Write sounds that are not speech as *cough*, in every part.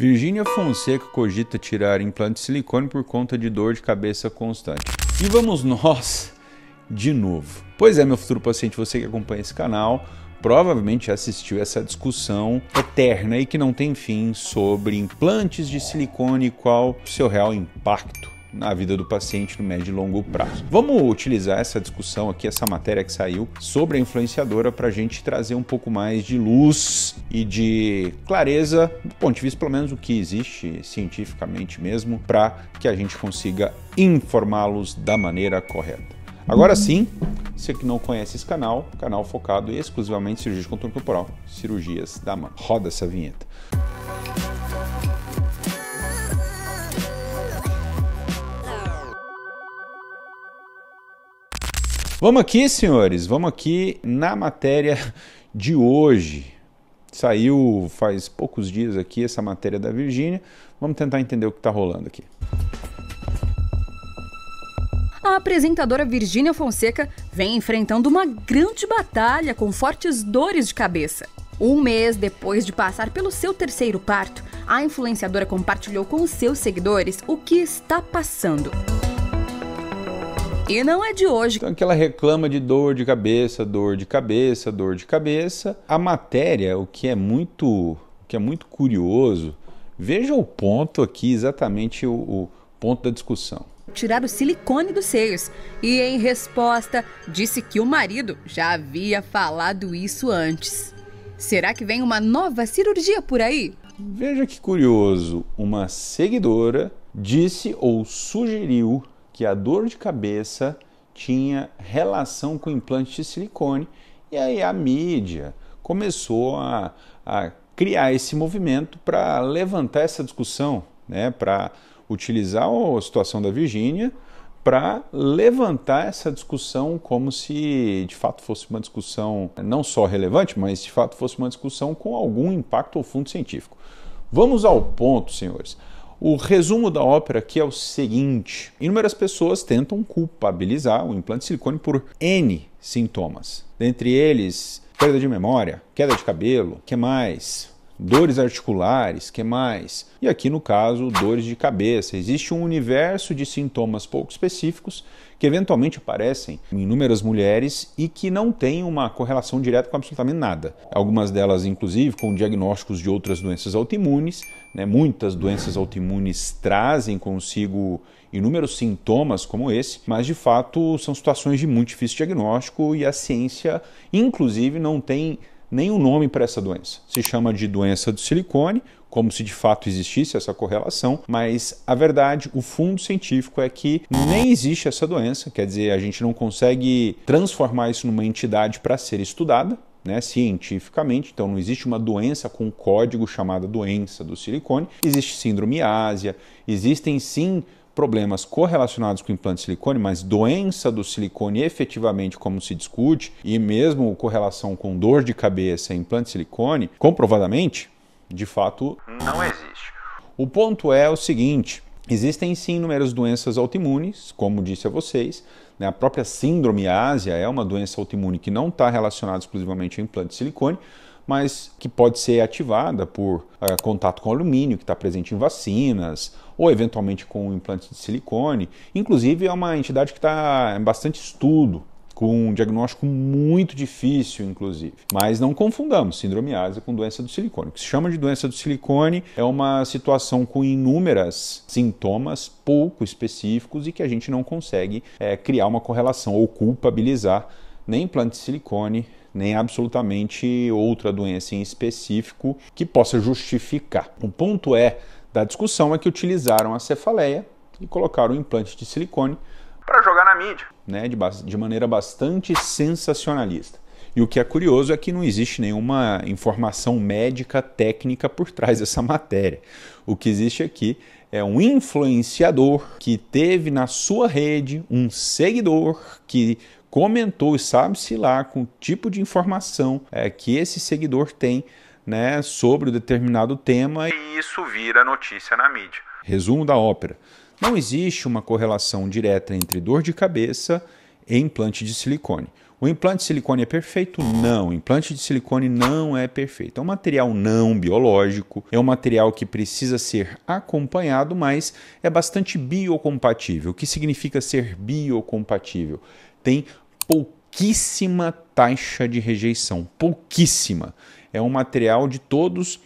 Virgínia Fonseca cogita tirar implante de silicone por conta de dor de cabeça constante. E vamos nós de novo. Pois é, meu futuro paciente, você que acompanha esse canal, provavelmente assistiu essa discussão eterna e que não tem fim sobre implantes de silicone e qual o seu real impacto na vida do paciente no médio e longo prazo. Vamos utilizar essa discussão aqui, essa matéria que saiu sobre a influenciadora, para a gente trazer um pouco mais de luz e de clareza, do ponto de vista, pelo menos, o que existe cientificamente mesmo, para que a gente consiga informá-los da maneira correta. Agora sim, você que não conhece esse canal, canal focado exclusivamente em cirurgia de contorno corporal, cirurgias da mão. Roda essa vinheta. Vamos aqui, senhores, vamos aqui na matéria de hoje. Saiu faz poucos dias aqui essa matéria da Virgínia. Vamos tentar entender o que está rolando aqui. A apresentadora Virgínia Fonseca vem enfrentando uma grande batalha com fortes dores de cabeça. Um mês depois de passar pelo seu terceiro parto, a influenciadora compartilhou com seus seguidores o que está passando. E não é de hoje. Então, ela reclama de dor de cabeça, dor de cabeça, dor de cabeça. A matéria, o que é muito, que é muito curioso, veja o ponto aqui, exatamente o, o ponto da discussão tirar o silicone dos seios. E em resposta, disse que o marido já havia falado isso antes. Será que vem uma nova cirurgia por aí? Veja que curioso, uma seguidora disse ou sugeriu que a dor de cabeça tinha relação com implante de silicone e aí a mídia começou a, a criar esse movimento para levantar essa discussão, né, para utilizar a situação da Virgínia para levantar essa discussão como se de fato fosse uma discussão não só relevante, mas de fato fosse uma discussão com algum impacto ou fundo científico. Vamos ao ponto, senhores. O resumo da ópera aqui é o seguinte: inúmeras pessoas tentam culpabilizar o implante de silicone por N sintomas, dentre eles perda de memória, queda de cabelo, que mais? dores articulares, que mais? E aqui no caso, dores de cabeça. Existe um universo de sintomas pouco específicos que eventualmente aparecem em inúmeras mulheres e que não têm uma correlação direta com absolutamente nada. Algumas delas, inclusive, com diagnósticos de outras doenças autoimunes. Né? Muitas doenças autoimunes trazem consigo inúmeros sintomas como esse, mas de fato são situações de muito difícil diagnóstico e a ciência, inclusive, não tem nenhum nome para essa doença. Se chama de doença do silicone, como se de fato existisse essa correlação, mas a verdade, o fundo científico é que nem existe essa doença, quer dizer, a gente não consegue transformar isso numa entidade para ser estudada, né, cientificamente, então não existe uma doença com código chamada doença do silicone, existe síndrome ásia, existem sim problemas correlacionados com o implante de silicone, mas doença do silicone efetivamente como se discute, e mesmo correlação com dor de cabeça e implante de silicone, comprovadamente, de fato, não existe. O ponto é o seguinte: Existem sim inúmeras doenças autoimunes, como disse a vocês. Né? A própria síndrome ásia é uma doença autoimune que não está relacionada exclusivamente ao implante de silicone, mas que pode ser ativada por eh, contato com alumínio, que está presente em vacinas, ou eventualmente com implantes de silicone. Inclusive, é uma entidade que está em bastante estudo, com um diagnóstico muito difícil, inclusive. Mas não confundamos síndrome ásia com doença do silicone. O que se chama de doença do silicone é uma situação com inúmeras sintomas pouco específicos e que a gente não consegue é, criar uma correlação ou culpabilizar nem implante de silicone, nem absolutamente outra doença em específico que possa justificar. O ponto é da discussão é que utilizaram a cefaleia e colocaram o implante de silicone para jogar na mídia, né, de, de maneira bastante sensacionalista. E o que é curioso é que não existe nenhuma informação médica técnica por trás dessa matéria. O que existe aqui é, é um influenciador que teve na sua rede um seguidor que comentou e sabe-se lá com o tipo de informação é, que esse seguidor tem né, sobre um determinado tema e isso vira notícia na mídia. Resumo da ópera. Não existe uma correlação direta entre dor de cabeça e implante de silicone. O implante de silicone é perfeito? Não. O implante de silicone não é perfeito. É um material não biológico, é um material que precisa ser acompanhado, mas é bastante biocompatível. O que significa ser biocompatível? Tem pouquíssima taxa de rejeição, pouquíssima. É um material de todos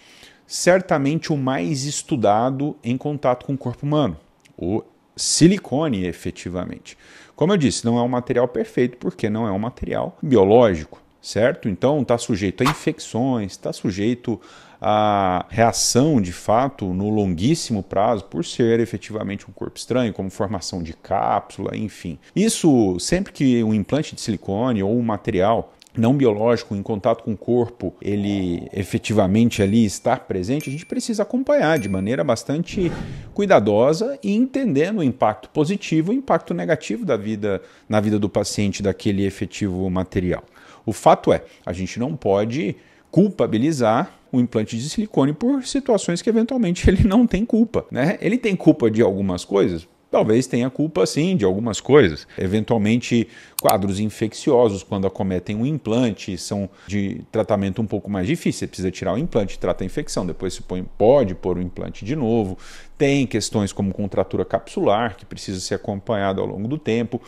certamente o mais estudado em contato com o corpo humano, o silicone, efetivamente. Como eu disse, não é um material perfeito porque não é um material biológico, certo? Então está sujeito a infecções, está sujeito a reação de fato no longuíssimo prazo por ser efetivamente um corpo estranho, como formação de cápsula, enfim. Isso sempre que um implante de silicone ou um material não biológico em contato com o corpo, ele efetivamente ali estar presente, a gente precisa acompanhar de maneira bastante cuidadosa e entendendo o impacto positivo e o impacto negativo da vida na vida do paciente daquele efetivo material. O fato é, a gente não pode culpabilizar o implante de silicone por situações que eventualmente *laughs* ele não tem culpa, né? Ele tem culpa de algumas coisas? talvez tenha culpa sim de algumas coisas. Eventualmente, quadros infecciosos, quando acometem um implante, são de tratamento um pouco mais difícil. Você precisa tirar o implante, trata a infecção, depois se põe, pode pôr o implante de novo. Tem questões como contratura capsular, que precisa ser acompanhada ao longo do tempo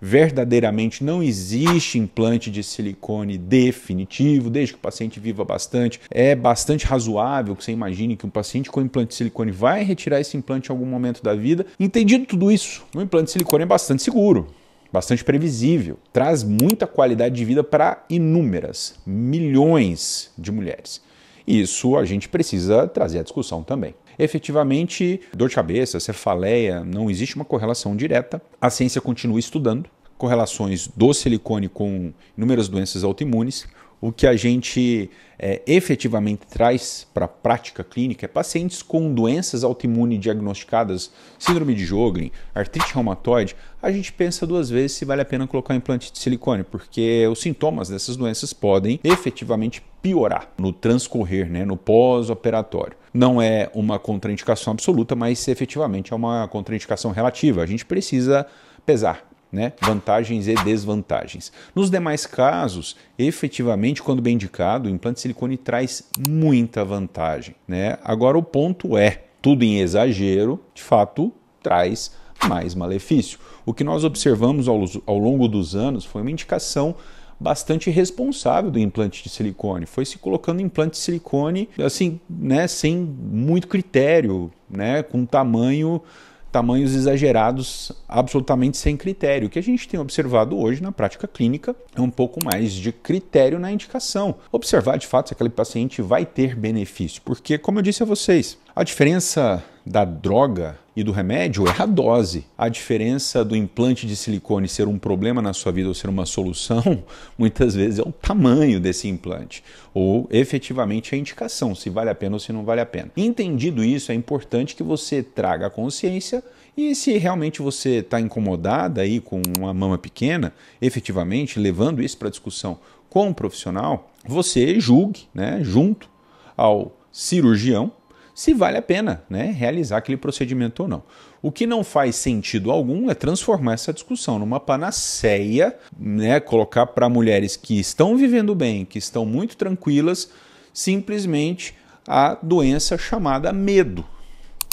verdadeiramente não existe implante de silicone definitivo, desde que o paciente viva bastante. É bastante razoável que você imagine que um paciente com implante de silicone vai retirar esse implante em algum momento da vida. Entendido tudo isso, o implante de silicone é bastante seguro bastante previsível, traz muita qualidade de vida para inúmeras, milhões de mulheres. Isso a gente precisa trazer à discussão também. Efetivamente, dor de cabeça, cefaleia, não existe uma correlação direta. A ciência continua estudando correlações do silicone com inúmeras doenças autoimunes o que a gente é, efetivamente traz para a prática clínica é pacientes com doenças autoimunes diagnosticadas, síndrome de Jogren, artrite reumatoide, a gente pensa duas vezes se vale a pena colocar um implante de silicone, porque os sintomas dessas doenças podem efetivamente piorar no transcorrer, né, no pós-operatório. Não é uma contraindicação absoluta, mas efetivamente é uma contraindicação relativa. A gente precisa pesar, né? vantagens e desvantagens. Nos demais casos, efetivamente, quando bem indicado, o implante de silicone traz muita vantagem. Né? Agora, o ponto é: tudo em exagero, de fato, traz mais malefício. O que nós observamos ao, ao longo dos anos foi uma indicação bastante responsável do implante de silicone. Foi se colocando implante de silicone assim, né, sem muito critério, né, com tamanho tamanhos exagerados absolutamente sem critério. O que a gente tem observado hoje na prática clínica é um pouco mais de critério na indicação. Observar de fato se aquele paciente vai ter benefício, porque, como eu disse a vocês, a diferença da droga e do remédio é a dose. A diferença do implante de silicone ser um problema na sua vida ou ser uma solução, *laughs* muitas vezes é o tamanho desse implante ou efetivamente a indicação, se vale a pena ou se não vale a pena. Entendido isso, é importante que você traga a consciência e se realmente você está incomodada aí com uma mama pequena, efetivamente levando isso para discussão com o um profissional, você julgue, né, junto ao cirurgião se vale a pena né, realizar aquele procedimento ou não. O que não faz sentido algum é transformar essa discussão numa panaceia, né, colocar para mulheres que estão vivendo bem, que estão muito tranquilas, simplesmente a doença chamada medo.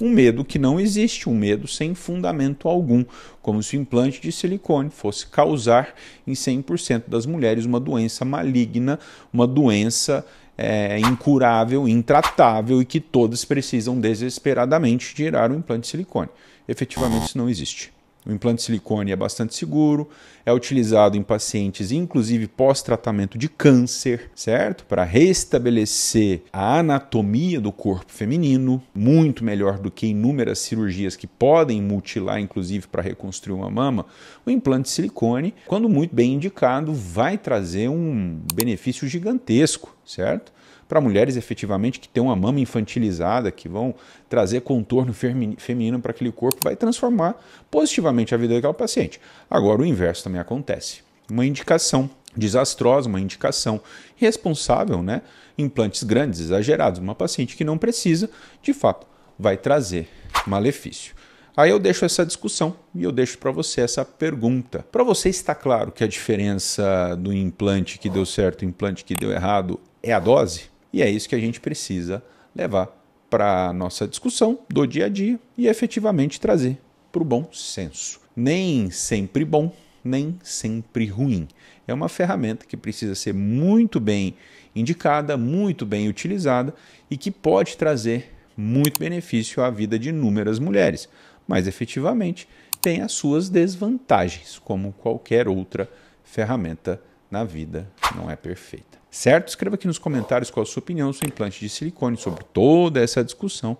Um medo que não existe, um medo sem fundamento algum, como se o implante de silicone fosse causar em 100% das mulheres uma doença maligna, uma doença é, incurável, intratável e que todas precisam desesperadamente tirar o implante de silicone. Efetivamente, isso não existe. O implante de silicone é bastante seguro, é utilizado em pacientes, inclusive pós-tratamento de câncer, certo? Para restabelecer a anatomia do corpo feminino, muito melhor do que inúmeras cirurgias que podem mutilar, inclusive para reconstruir uma mama. O implante de silicone, quando muito bem indicado, vai trazer um benefício gigantesco certo? Para mulheres efetivamente que têm uma mama infantilizada, que vão trazer contorno feminino para aquele corpo, vai transformar positivamente a vida daquela paciente. Agora, o inverso também acontece. Uma indicação desastrosa, uma indicação irresponsável, né? Implantes grandes, exagerados, uma paciente que não precisa, de fato, vai trazer malefício. Aí eu deixo essa discussão e eu deixo para você essa pergunta. Para você está claro que a diferença do implante que deu certo e implante que deu errado é a dose. E é isso que a gente precisa levar para a nossa discussão do dia a dia e efetivamente trazer para o bom senso. Nem sempre bom, nem sempre ruim. É uma ferramenta que precisa ser muito bem indicada, muito bem utilizada e que pode trazer muito benefício à vida de inúmeras mulheres, mas efetivamente tem as suas desvantagens, como qualquer outra ferramenta na vida não é perfeita. Certo? Escreva aqui nos comentários qual a sua opinião sobre implante de silicone, sobre toda essa discussão.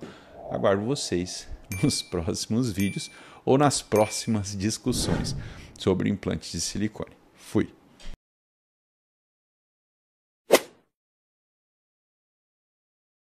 Aguardo vocês *laughs* nos próximos vídeos ou nas próximas discussões sobre implantes de silicone. Fui!